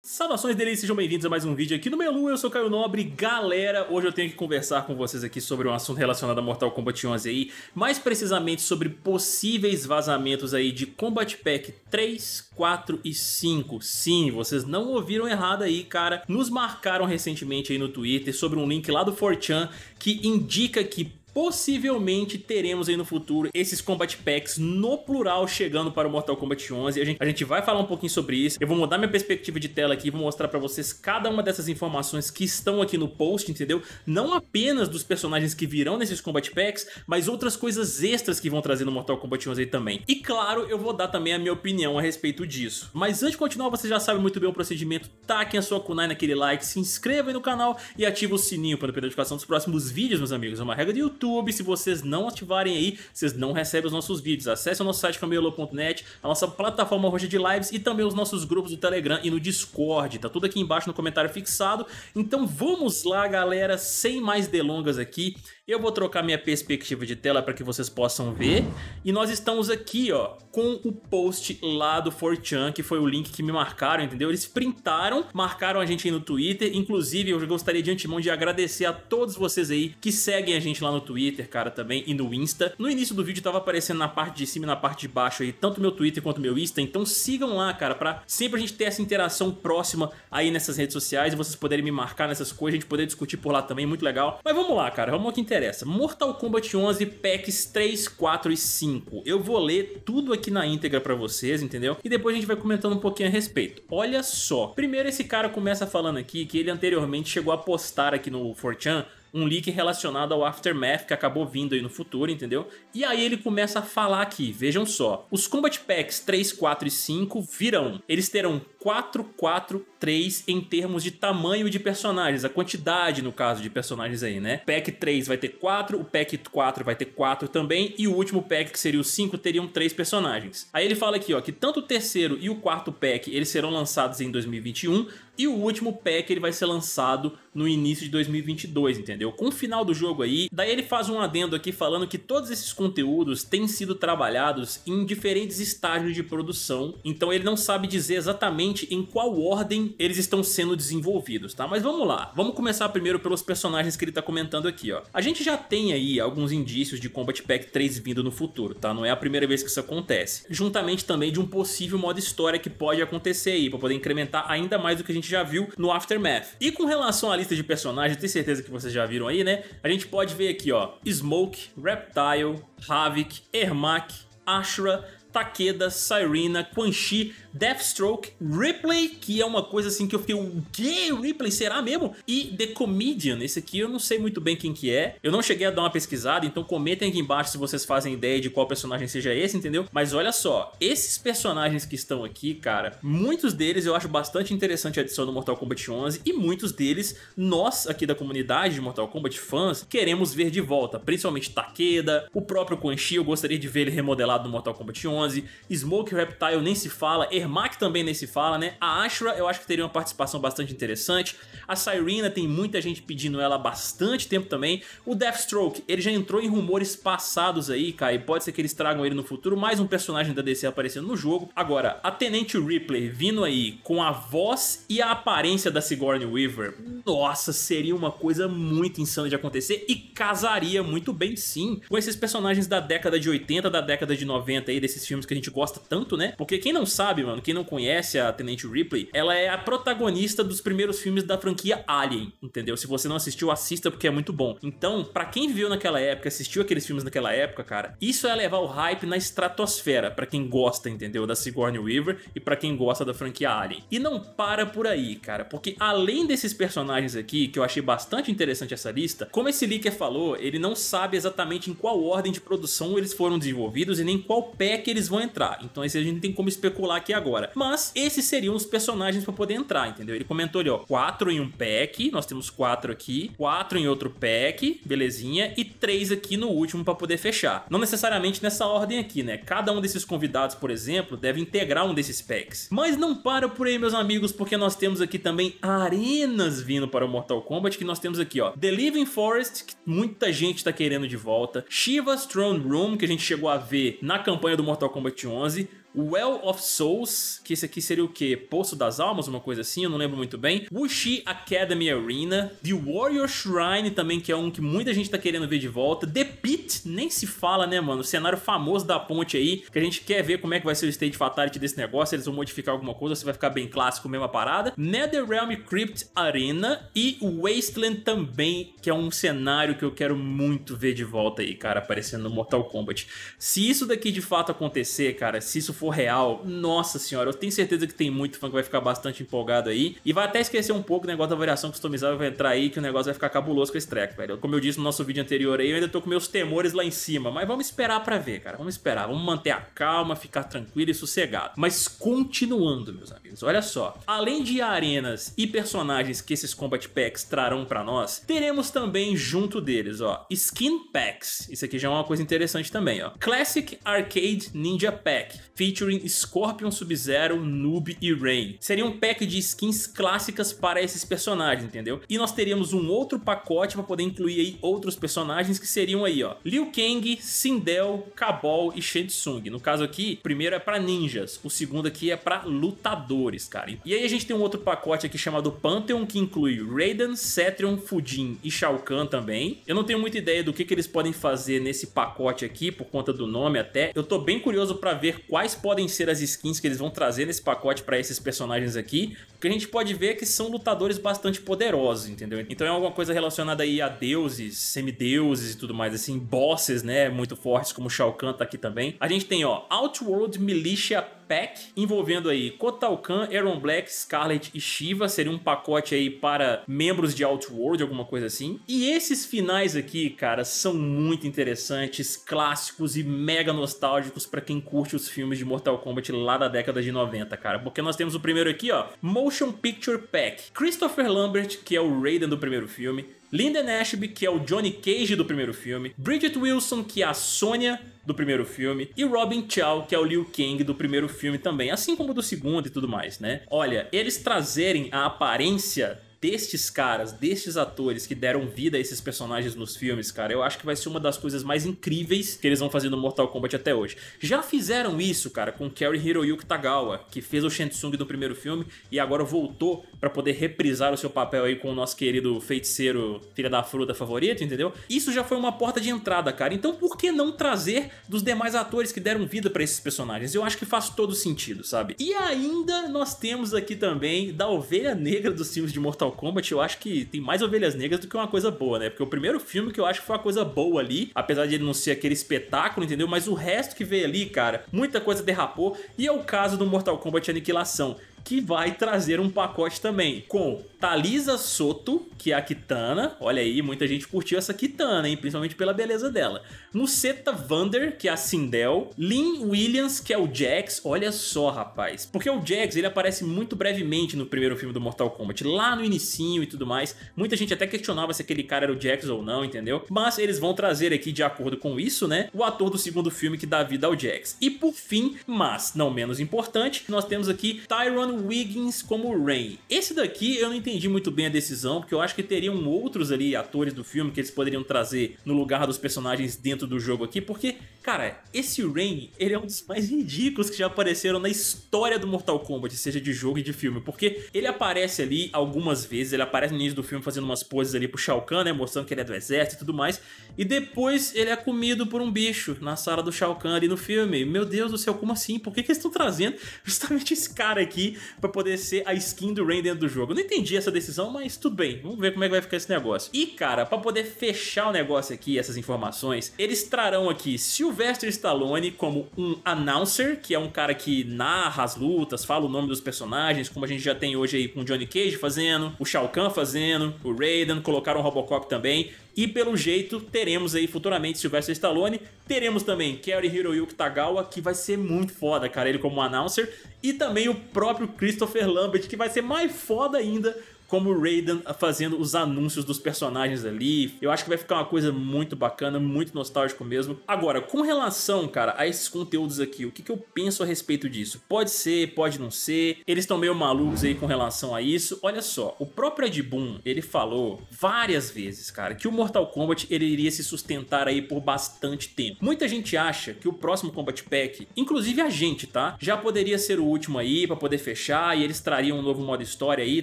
Saudações deles, sejam bem-vindos a mais um vídeo aqui no Melu, eu sou Caio Nobre. Galera, hoje eu tenho que conversar com vocês aqui sobre um assunto relacionado a Mortal Kombat 11 aí, mais precisamente sobre possíveis vazamentos aí de Combat Pack 3, 4 e 5. Sim, vocês não ouviram errado aí, cara. Nos marcaram recentemente aí no Twitter sobre um link lá do 4chan que indica que Possivelmente teremos aí no futuro esses Combat Packs no plural chegando para o Mortal Kombat 11. A gente, a gente vai falar um pouquinho sobre isso. Eu vou mudar minha perspectiva de tela aqui, vou mostrar para vocês cada uma dessas informações que estão aqui no post, entendeu? Não apenas dos personagens que virão nesses Combat Packs, mas outras coisas extras que vão trazer no Mortal Kombat 11 aí também. E claro, eu vou dar também a minha opinião a respeito disso. Mas antes de continuar, você já sabe muito bem o procedimento. Taquem a sua kunai naquele like, se inscreva aí no canal e ative o sininho para não perder a notificação dos próximos vídeos, meus amigos. É uma regra de YouTube YouTube. Se vocês não ativarem aí, vocês não recebem os nossos vídeos. Acesse o nosso site camelo.net, a nossa plataforma roxa de lives e também os nossos grupos do Telegram e no Discord. Tá tudo aqui embaixo no comentário fixado. Então vamos lá, galera, sem mais delongas aqui. Eu vou trocar minha perspectiva de tela para que vocês possam ver. E nós estamos aqui, ó, com o post lá do 4chan, que foi o link que me marcaram, entendeu? Eles printaram, marcaram a gente aí no Twitter. Inclusive, eu gostaria de antemão de agradecer a todos vocês aí que seguem a gente lá no Twitter, cara, também, e no Insta. No início do vídeo tava aparecendo na parte de cima e na parte de baixo aí, tanto meu Twitter quanto meu Insta. Então sigam lá, cara, para sempre a gente ter essa interação próxima aí nessas redes sociais e vocês poderem me marcar nessas coisas, a gente poder discutir por lá também, muito legal. Mas vamos lá, cara, vamos ao que interessa interessa. Mortal Kombat 11, packs 3, 4 e 5. Eu vou ler tudo aqui na íntegra para vocês, entendeu? E depois a gente vai comentando um pouquinho a respeito. Olha só. Primeiro esse cara começa falando aqui que ele anteriormente chegou a postar aqui no 4chan um leak relacionado ao Aftermath que acabou vindo aí no futuro, entendeu? E aí ele começa a falar aqui, vejam só. Os Combat Packs 3, 4 e 5 virão. Eles terão 4, 4, 3 em termos de tamanho de personagens, a quantidade no caso de personagens aí, né? Pack 3 vai ter 4, o pack 4 vai ter 4 também e o último pack que seria o 5 teriam 3 personagens. Aí ele fala aqui, ó, que tanto o terceiro e o quarto pack, eles serão lançados em 2021, e o último pack ele vai ser lançado no início de 2022, entendeu? Com o final do jogo aí, daí ele faz um adendo aqui falando que todos esses conteúdos têm sido trabalhados em diferentes estágios de produção, então ele não sabe dizer exatamente em qual ordem eles estão sendo desenvolvidos, tá? Mas vamos lá, vamos começar primeiro pelos personagens que ele tá comentando aqui, ó. A gente já tem aí alguns indícios de Combat Pack 3 vindo no futuro, tá? Não é a primeira vez que isso acontece. Juntamente também de um possível modo história que pode acontecer aí, pra poder incrementar ainda mais do que a gente gente já viu no Aftermath. E com relação à lista de personagens, tenho certeza que vocês já viram aí, né? A gente pode ver aqui, ó, Smoke, Reptile, Havik, Ermac, Ashra, Takeda, Sirena, Quan Chi, Deathstroke, Ripley, que é uma coisa assim que eu fiquei, o quê? Ripley, será mesmo? E The Comedian, esse aqui eu não sei muito bem quem que é, eu não cheguei a dar uma pesquisada, então comentem aqui embaixo se vocês fazem ideia de qual personagem seja esse, entendeu? Mas olha só, esses personagens que estão aqui, cara, muitos deles eu acho bastante interessante a adição do Mortal Kombat 11 e muitos deles nós aqui da comunidade de Mortal Kombat fãs queremos ver de volta, principalmente Takeda, o próprio Quan Chi, eu gostaria de ver ele remodelado no Mortal Kombat 11, 11, Smoke Reptile nem se fala, Ermac também nem se fala, né? A Ashra eu acho que teria uma participação bastante interessante, a Cyrena tem muita gente pedindo ela há bastante tempo também, o Deathstroke, ele já entrou em rumores passados aí, cara, e pode ser que eles tragam ele no futuro, mais um personagem da DC aparecendo no jogo. Agora, a Tenente Ripley vindo aí com a voz e a aparência da Sigourney Weaver, nossa, seria uma coisa muito insana de acontecer e casaria muito bem sim com esses personagens da década de 80, da década de 90 aí, desses filmes filmes que a gente gosta tanto, né? Porque quem não sabe, mano, quem não conhece a Tenente Ripley, ela é a protagonista dos primeiros filmes da franquia Alien, entendeu? Se você não assistiu, assista porque é muito bom. Então, para quem viu naquela época, assistiu aqueles filmes naquela época, cara, isso é levar o hype na estratosfera para quem gosta, entendeu? Da Sigourney Weaver e para quem gosta da franquia Alien. E não para por aí, cara, porque além desses personagens aqui, que eu achei bastante interessante essa lista, como esse Licker falou, ele não sabe exatamente em qual ordem de produção eles foram desenvolvidos e nem qual pé que eles eles vão entrar. Então esse a gente tem como especular aqui agora. Mas esses seriam os personagens para poder entrar, entendeu? Ele comentou ali, ó, quatro em um pack, nós temos quatro aqui, quatro em outro pack, belezinha, e três aqui no último para poder fechar. Não necessariamente nessa ordem aqui, né? Cada um desses convidados, por exemplo, deve integrar um desses packs. Mas não para por aí, meus amigos, porque nós temos aqui também arenas vindo para o Mortal Kombat, que nós temos aqui, ó, The Living Forest, que muita gente tá querendo de volta, Shiva's Throne Room, que a gente chegou a ver na campanha do Mortal Mortal Kombat 11 Well of Souls, que esse aqui seria o quê? Poço das Almas, uma coisa assim, eu não lembro muito bem. Wuxi Academy Arena, The Warrior Shrine também, que é um que muita gente tá querendo ver de volta. The Pit, nem se fala, né, mano? O cenário famoso da ponte aí, que a gente quer ver como é que vai ser o State Fatality desse negócio, eles vão modificar alguma coisa, se vai ficar bem clássico, mesma parada. NetherRealm Crypt Arena e Wasteland também, que é um cenário que eu quero muito ver de volta aí, cara, aparecendo no Mortal Kombat. Se isso daqui de fato acontecer, cara, se isso for real, nossa senhora, eu tenho certeza que tem muito fã que vai ficar bastante empolgado aí. E vai até esquecer um pouco o negócio da variação customizável vai entrar aí, que o negócio vai ficar cabuloso com esse track, velho. Como eu disse no nosso vídeo anterior aí, eu ainda tô com meus temores lá em cima, mas vamos esperar pra ver, cara. Vamos esperar, vamos manter a calma, ficar tranquilo e sossegado. Mas continuando, meus amigos, olha só. Além de arenas e personagens que esses combat packs trarão pra nós, teremos também junto deles, ó, skin packs. Isso aqui já é uma coisa interessante também, ó. Classic Arcade Ninja Pack featuring Scorpion, Sub-Zero, Noob e Rain. Seria um pack de skins clássicas para esses personagens, entendeu? E nós teríamos um outro pacote para poder incluir aí outros personagens que seriam aí, ó, Liu Kang, Sindel, Cabal e Shensung. No caso aqui, o primeiro é para ninjas, o segundo aqui é para lutadores, cara. E aí a gente tem um outro pacote aqui chamado Pantheon, que inclui Raiden, Cetrion, Fujin e Shao Kahn também. Eu não tenho muita ideia do que, que eles podem fazer nesse pacote aqui, por conta do nome até. Eu tô bem curioso para ver quais podem ser as skins que eles vão trazer nesse pacote para esses personagens aqui. O que a gente pode ver é que são lutadores bastante poderosos, entendeu? Então é alguma coisa relacionada aí a deuses, semideuses e tudo mais, assim, bosses, né, muito fortes, como Shao Kahn tá aqui também. A gente tem, ó, Outworld Militia Pack, envolvendo aí Kotal Kahn, Aaron Black, Scarlet e Shiva, seria um pacote aí para membros de Outworld, alguma coisa assim. E esses finais aqui, cara, são muito interessantes, clássicos e mega nostálgicos para quem curte os filmes de Mortal Kombat lá da década de 90, cara. Porque nós temos o primeiro aqui, ó, Motion Picture Pack. Christopher Lambert, que é o Raiden do primeiro filme, Lyndon Ashby, que é o Johnny Cage do primeiro filme, Bridget Wilson, que é a Sônia do primeiro filme, e Robin Chow, que é o Liu Kang do primeiro filme também, assim como do segundo e tudo mais, né? Olha, eles trazerem a aparência destes caras, destes atores que deram vida a esses personagens nos filmes, cara, eu acho que vai ser uma das coisas mais incríveis que eles vão fazer no Mortal Kombat até hoje. Já fizeram isso, cara, com Kerry Hiroyuki Tagawa, que fez o Shensung no primeiro filme e agora voltou para poder reprisar o seu papel aí com o nosso querido feiticeiro filha da fruta favorito, entendeu? Isso já foi uma porta de entrada, cara. Então por que não trazer dos demais atores que deram vida para esses personagens? Eu acho que faz todo sentido, sabe? E ainda nós temos aqui também da ovelha negra dos filmes de Mortal Mortal Kombat, eu acho que tem mais ovelhas negras do que uma coisa boa, né? Porque o primeiro filme que eu acho que foi uma coisa boa ali, apesar de ele não ser aquele espetáculo, entendeu? Mas o resto que veio ali, cara, muita coisa derrapou. E é o caso do Mortal Kombat Aniquilação, que vai trazer um pacote também com Talisa Soto, que é a Kitana. Olha aí, muita gente curtiu essa Kitana, hein? Principalmente pela beleza dela. Luceta Vander, que é a Sindel. Lynn Williams, que é o Jax. Olha só, rapaz. Porque o Jax, ele aparece muito brevemente no primeiro filme do Mortal Kombat. Lá no inicinho e tudo mais. Muita gente até questionava se aquele cara era o Jax ou não, entendeu? Mas eles vão trazer aqui, de acordo com isso, né? O ator do segundo filme que dá vida ao Jax. E por fim, mas não menos importante, nós temos aqui Tyron Wiggins como Rain. Esse daqui eu não entendi entendi muito bem a decisão, porque eu acho que teriam outros ali atores do filme que eles poderiam trazer no lugar dos personagens dentro do jogo aqui, porque Cara, esse Rain, ele é um dos mais ridículos que já apareceram na história do Mortal Kombat, seja de jogo e de filme, porque ele aparece ali algumas vezes, ele aparece no início do filme fazendo umas poses ali pro Shao Kahn, né, mostrando que ele é do exército e tudo mais, e depois ele é comido por um bicho na sala do Shao Kahn ali no filme. Meu Deus do céu, como assim? Por que, que eles estão trazendo justamente esse cara aqui para poder ser a skin do Rain dentro do jogo? Eu não entendi essa decisão, mas tudo bem, vamos ver como é que vai ficar esse negócio. E cara, para poder fechar o negócio aqui, essas informações, eles trarão aqui Silvio Sylvester Stallone como um announcer, que é um cara que narra as lutas, fala o nome dos personagens, como a gente já tem hoje aí com o Johnny Cage fazendo, o Shao Kahn fazendo, o Raiden, colocaram o Robocop também. E pelo jeito, teremos aí futuramente Sylvester Stallone, teremos também Kerry Hiroyuki Tagawa, que vai ser muito foda, cara, ele como um announcer, e também o próprio Christopher Lambert, que vai ser mais foda ainda como o Raiden fazendo os anúncios dos personagens ali. Eu acho que vai ficar uma coisa muito bacana, muito nostálgico mesmo. Agora, com relação, cara, a esses conteúdos aqui, o que, que eu penso a respeito disso? Pode ser, pode não ser. Eles estão meio malucos aí com relação a isso. Olha só, o próprio Ed Boon, ele falou várias vezes, cara, que o Mortal Kombat ele iria se sustentar aí por bastante tempo. Muita gente acha que o próximo Combat Pack, inclusive a gente, tá? Já poderia ser o último aí para poder fechar e eles trariam um novo modo história aí e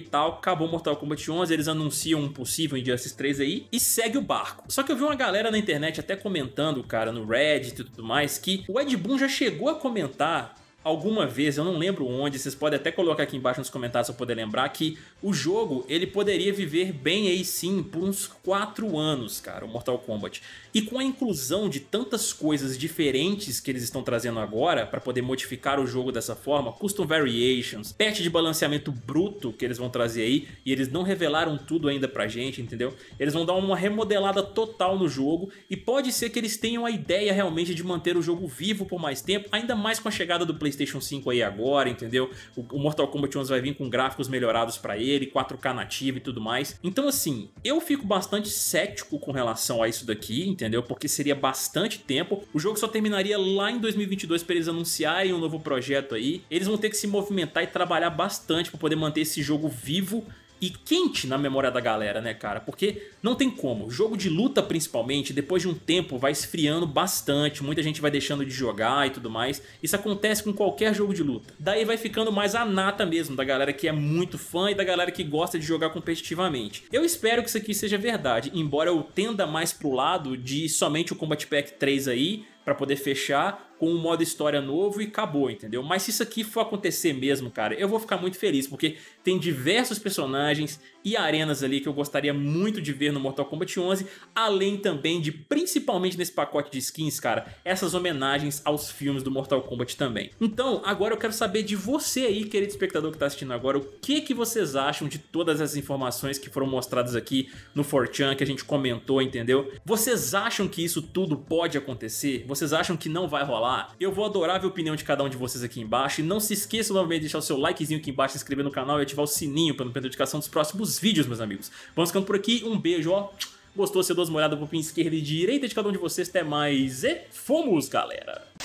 tal. Acabou Mortal Kombat 11, eles anunciam um possível Injustice 3 aí e segue o barco. Só que eu vi uma galera na internet até comentando, cara, no Reddit e tudo mais, que o Ed Boon já chegou a comentar alguma vez, eu não lembro onde, vocês podem até colocar aqui embaixo nos comentários se eu poder lembrar, que o jogo ele poderia viver bem aí sim por uns 4 anos, cara, o Mortal Kombat. E com a inclusão de tantas coisas diferentes que eles estão trazendo agora para poder modificar o jogo dessa forma, custom variations, patch de balanceamento bruto que eles vão trazer aí, e eles não revelaram tudo ainda pra gente, entendeu? Eles vão dar uma remodelada total no jogo e pode ser que eles tenham a ideia realmente de manter o jogo vivo por mais tempo, ainda mais com a chegada do PlayStation PlayStation 5 aí agora, entendeu? O, o Mortal Kombat 11 vai vir com gráficos melhorados para ele, 4K nativo e tudo mais. Então, assim, eu fico bastante cético com relação a isso daqui, entendeu? Porque seria bastante tempo. O jogo só terminaria lá em 2022 para eles anunciarem um novo projeto aí. Eles vão ter que se movimentar e trabalhar bastante para poder manter esse jogo vivo e quente na memória da galera, né, cara? Porque não tem como. Jogo de luta, principalmente, depois de um tempo vai esfriando bastante, muita gente vai deixando de jogar e tudo mais. Isso acontece com qualquer jogo de luta. Daí vai ficando mais a nata mesmo, da galera que é muito fã e da galera que gosta de jogar competitivamente. Eu espero que isso aqui seja verdade, embora eu tenda mais pro lado de somente o Combat Pack 3 aí, para poder fechar, com um modo história novo e acabou, entendeu? Mas se isso aqui for acontecer mesmo, cara, eu vou ficar muito feliz, porque tem diversos personagens e arenas ali que eu gostaria muito de ver no Mortal Kombat 11, além também de, principalmente nesse pacote de skins, cara, essas homenagens aos filmes do Mortal Kombat também. Então, agora eu quero saber de você aí, querido espectador que tá assistindo agora, o que que vocês acham de todas essas informações que foram mostradas aqui no 4chan, que a gente comentou, entendeu? Vocês acham que isso tudo pode acontecer? Vocês acham que não vai rolar? falar. Eu vou adorar ver a opinião de cada um de vocês aqui embaixo. E não se esqueça novamente de deixar o seu likezinho aqui embaixo, se inscrever no canal e ativar o sininho para não perder notificação dos próximos vídeos, meus amigos. Vamos ficando por aqui. Um beijo, ó. Gostou? Você dá uma olhada pro pin esquerda e direita de cada um de vocês. Até mais e fomos, galera!